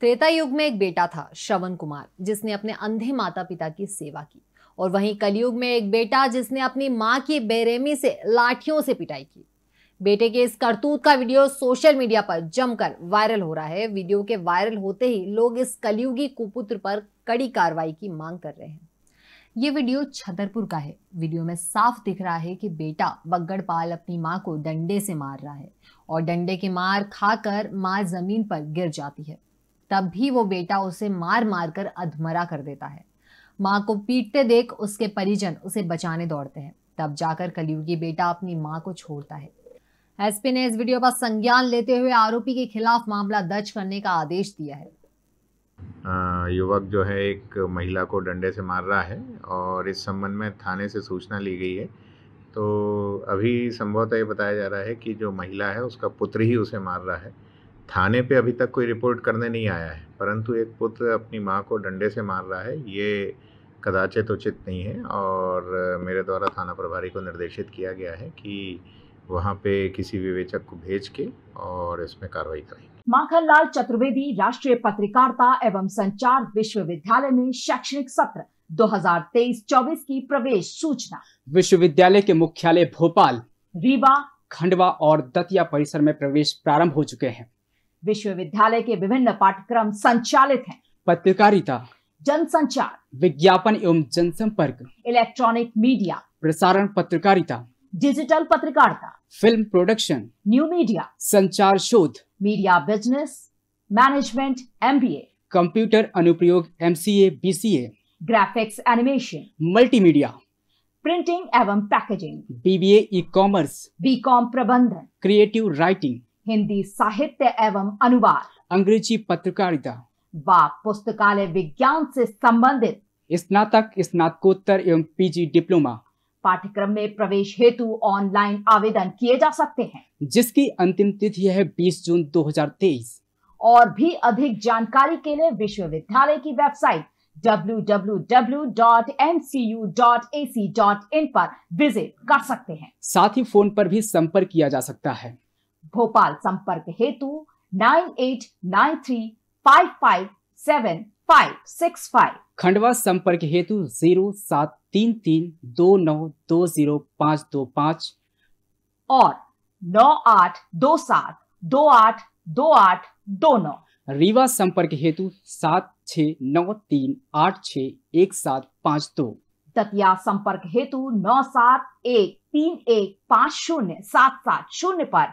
त्रेता युग में एक बेटा था श्रवण कुमार जिसने अपने अंधे माता पिता की सेवा की और वहीं कलयुग में एक बेटा जिसने अपनी माँ की बेरहमी से लाठियों से पिटाई की बेटे के इस करतूत का वीडियो सोशल मीडिया पर जमकर वायरल हो रहा है वीडियो के वायरल होते ही लोग इस कलयुगी कुपुत्र पर कड़ी कार्रवाई की मांग कर रहे हैं ये वीडियो छतरपुर का है वीडियो में साफ दिख रहा है कि बेटा बग्गड़पाल अपनी माँ को डंडे से मार रहा है और डंडे की मार खाकर माँ जमीन पर गिर जाती है तब भी वो बेटा उसे मार मार कर अधमरा कर देता है माँ को पीटते देख उसके परिजन उसे बचाने दौड़ते हैं तब जाकर कलियुगी बेटा अपनी माँ को छोड़ता है एसपी ने इस वीडियो पर संज्ञान लेते हुए आरोपी के खिलाफ मामला दर्ज करने का आदेश दिया है युवक जो है एक महिला को डंडे से मार रहा है और इस संबंध में थाने से सूचना ली गई है तो अभी संभवतः ये बताया जा रहा है कि जो महिला है उसका पुत्र ही उसे मार रहा है थाने पे अभी तक कोई रिपोर्ट करने नहीं आया है परंतु एक पुत्र अपनी माँ को डंडे से मार रहा है ये कदाचित उचित नहीं है और मेरे द्वारा थाना प्रभारी को निर्देशित किया गया है कि वहाँ पे किसी विवेचक को भेज के और इसमें कार्रवाई करें माखन लाल चतुर्वेदी राष्ट्रीय पत्रकारिता एवं संचार विश्वविद्यालय में शैक्षणिक सत्र 2023-24 की प्रवेश सूचना विश्वविद्यालय के मुख्यालय भोपाल रीवा खंडवा और दतिया परिसर में प्रवेश प्रारंभ हो चुके हैं विश्वविद्यालय के विभिन्न पाठ्यक्रम संचालित हैं पत्रकारिता जनसंचार विज्ञापन एवं जनसंपर्क इलेक्ट्रॉनिक मीडिया प्रसारण पत्रकारिता डिजिटल पत्रकारिता फिल्म प्रोडक्शन न्यू मीडिया संचार शोध media business management M computer अनुप्रयोग M C graphics animation multimedia printing एवं packaging BBA e commerce B com प्रबंधन क्रिएटिव राइटिंग हिंदी साहित्य एवं अनुवाद अंग्रेजी पत्रकारिता व पुस्तकालय विज्ञान से संबंधित स्नातक स्नातकोत्तर एवं पीजी डिप्लोमा पाठ्यक्रम में प्रवेश हेतु ऑनलाइन आवेदन किए जा सकते हैं जिसकी अंतिम तिथि है 20 जून 2023 और भी अधिक जानकारी के लिए विश्वविद्यालय की वेबसाइट www.mcu.ac.in पर विजिट कर सकते हैं साथ ही फोन पर भी संपर्क किया जा सकता है भोपाल संपर्क हेतु nine eight nine three five five seven five six five Khandwa संपर्क हेतु जीरो सात तीन तीन दो नौ दो जीरो पाँच दो पाँच और नौ आठ दो सात दो आठ दो आठ दो नौ रीवा संपर्क हेतु सात छ नौ तीन आठ छ एक सात पाँच दो दतिया संपर्क हेतु नौ सात एक तीन एक पाँच शून्य सात सात शून्य पर